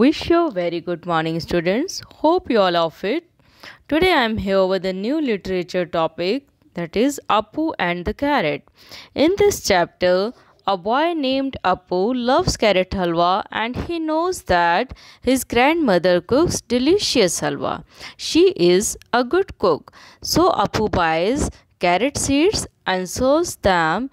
Wish you very good morning students. Hope you all of it. Today I am here with a new literature topic that is Apu and the Carrot. In this chapter, a boy named Apu loves carrot halwa and he knows that his grandmother cooks delicious halwa. She is a good cook. So Apu buys carrot seeds and sows them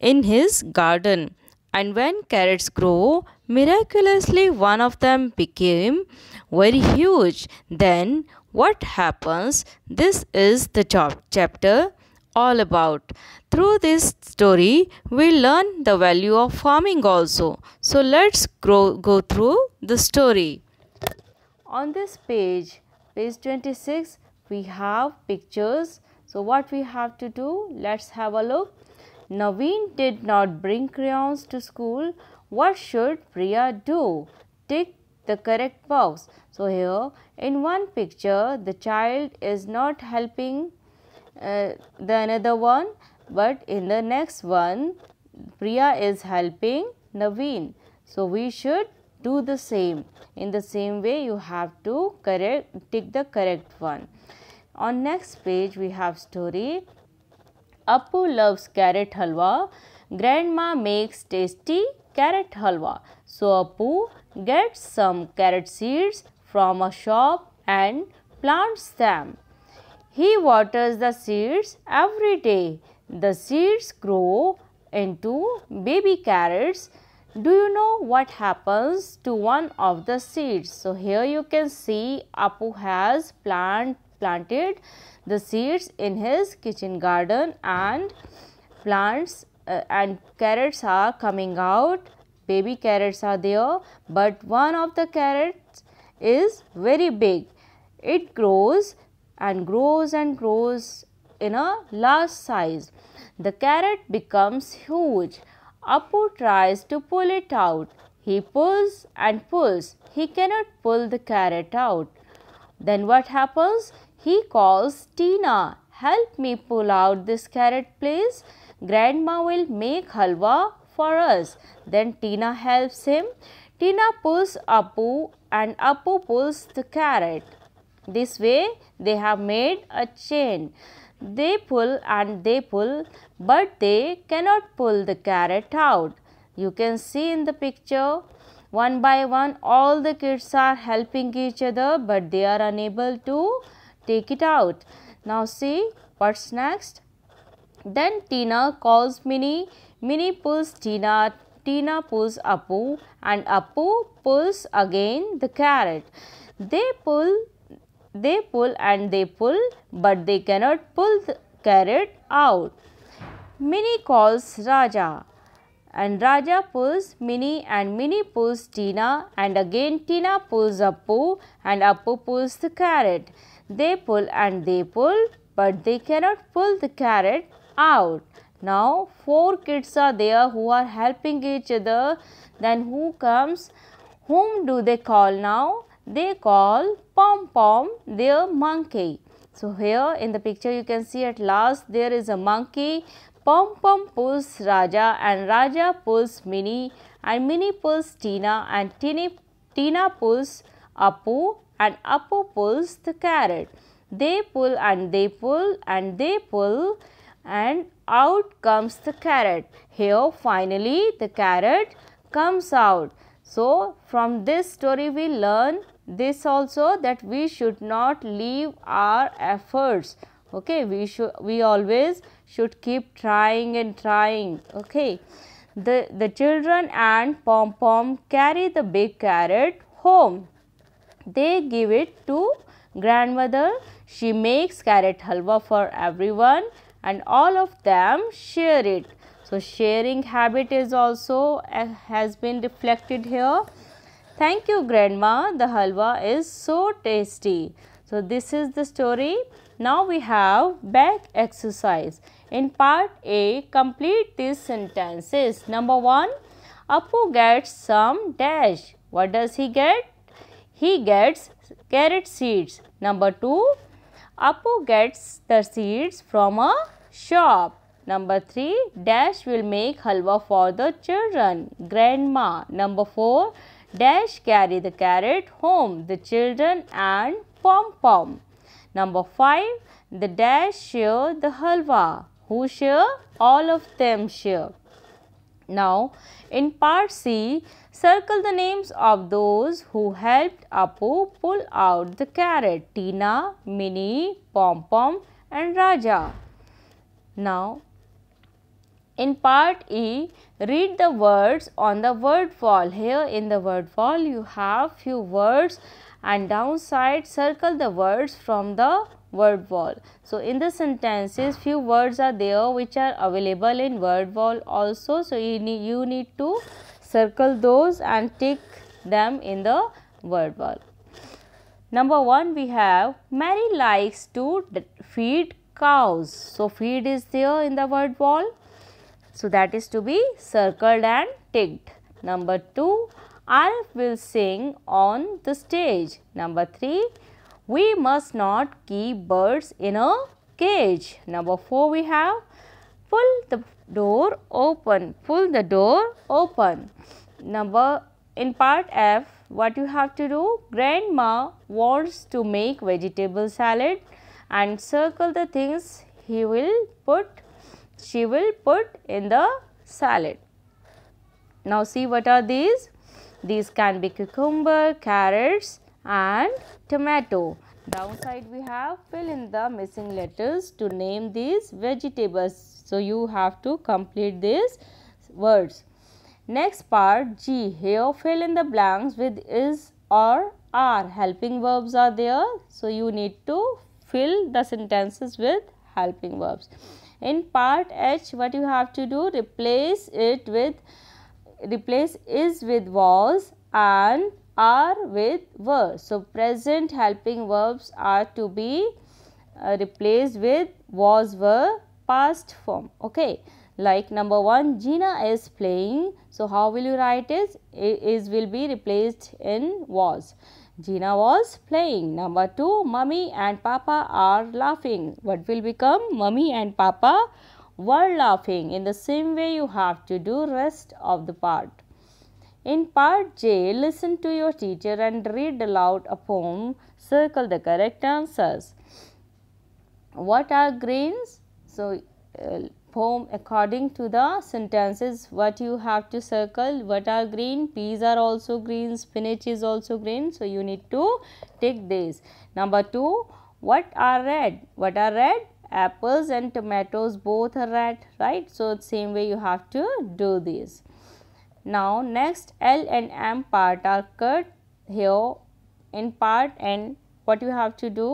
in his garden. And when carrots grow, Miraculously, one of them became very huge. Then, what happens? This is the chapter all about. Through this story, we learn the value of farming also. So, let's grow, go through the story. On this page, page 26, we have pictures. So, what we have to do? Let's have a look. Naveen did not bring crayons to school what should Priya do? Tick the correct box. So, here in one picture the child is not helping uh, the another one but in the next one Priya is helping Naveen. So, we should do the same. In the same way you have to correct tick the correct one. On next page we have story Appu loves carrot halwa. Grandma makes tasty carrot halwa. So, Apu gets some carrot seeds from a shop and plants them. He waters the seeds every day. The seeds grow into baby carrots. Do you know what happens to one of the seeds? So, here you can see Apu has plant, planted the seeds in his kitchen garden and plants uh, and carrots are coming out baby carrots are there but one of the carrots is very big it grows and grows and grows in a large size the carrot becomes huge apu tries to pull it out he pulls and pulls he cannot pull the carrot out then what happens he calls tina help me pull out this carrot please Grandma will make halwa for us. Then Tina helps him. Tina pulls Apu and Apu pulls the carrot. This way they have made a chain. They pull and they pull but they cannot pull the carrot out. You can see in the picture one by one all the kids are helping each other but they are unable to take it out. Now see what's next. Then Tina calls Minnie. Minnie pulls Tina. Tina pulls Apu and Apu pulls again the carrot. They pull, they pull and they pull but they cannot pull the carrot out. Minnie calls Raja and Raja pulls Minnie and Minnie pulls Tina and again Tina pulls Appu and Appu pulls the carrot. They pull and they pull but they cannot pull the carrot out. Now, four kids are there who are helping each other. Then who comes? Whom do they call now? They call Pom Pom their monkey. So, here in the picture you can see at last there is a monkey. Pom Pom pulls Raja and Raja pulls Minnie and Minnie pulls Tina and Tini, Tina pulls Apu and Apu pulls the carrot. They pull and they pull and they pull and out comes the carrot. Here finally the carrot comes out. So, from this story we learn this also that we should not leave our efforts. Okay, we should we always should keep trying and trying. Okay. The, the children and Pom Pom carry the big carrot home. They give it to grandmother. She makes carrot halwa for everyone and all of them share it. So, sharing habit is also uh, has been reflected here. Thank you grandma, the halwa is so tasty. So, this is the story. Now, we have back exercise. In part A, complete these sentences. Number 1, Apu gets some dash. What does he get? He gets carrot seeds. Number 2, Apu gets the seeds from a shop. Number 3, Dash will make halwa for the children, grandma. Number 4, Dash carry the carrot home, the children and pom-pom. Number 5, the Dash share the halwa. Who share? All of them share. Now, in part C, circle the names of those who helped Apu pull out the carrot. Tina, Minnie, Pom Pom and Raja. Now, in part E, read the words on the word wall. Here in the word wall, you have few words and downside circle the words from the word wall. So, in the sentences, few words are there which are available in word wall also. So, you need, you need to circle those and tick them in the word wall. Number 1, we have Mary likes to feed cows. So, feed is there in the word wall. So, that is to be circled and ticked. Number 2, Alf will sing on the stage. Number 3, we must not keep birds in a cage. Number 4, we have pull the door open, pull the door open. Number in part F, what you have to do? Grandma wants to make vegetable salad and circle the things he will put, she will put in the salad. Now see what are these? These can be cucumber, carrots and tomato. Downside we have fill in the missing letters to name these vegetables. So you have to complete these words. Next part G. Here fill in the blanks with is or are. Helping verbs are there. So you need to fill the sentences with helping verbs. In part H, what you have to do? Replace it with, replace is with was and are with were. So, present helping verbs are to be uh, replaced with was were past form. Okay. Like number 1, Gina is playing. So, how will you write it? Is Is will be replaced in was. Gina was playing. Number 2, mommy and papa are laughing. What will become? Mommy and papa were laughing. In the same way, you have to do rest of the part. In part J, listen to your teacher and read aloud a poem. Circle the correct answers. What are grains? So, uh, poem according to the sentences what you have to circle what are green peas are also green spinach is also green so you need to take this number 2 what are red what are red apples and tomatoes both are red right so same way you have to do this now next l and m part are cut here in part and what you have to do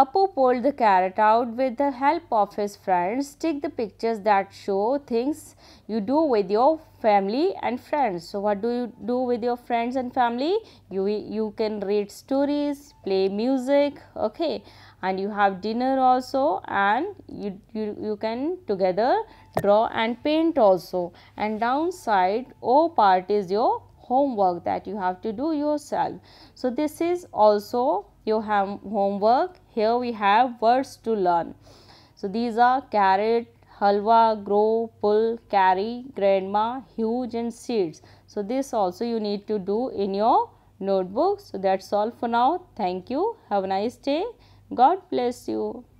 Apu pulled the carrot out with the help of his friends. Take the pictures that show things you do with your family and friends. So what do you do with your friends and family? You, you can read stories, play music, okay. And you have dinner also and you, you, you can together draw and paint also. And downside O part is your homework that you have to do yourself. So, this is also your homework. Here we have words to learn. So, these are carrot, halwa, grow, pull, carry, grandma, huge and seeds. So, this also you need to do in your notebook. So, that's all for now. Thank you. Have a nice day. God bless you.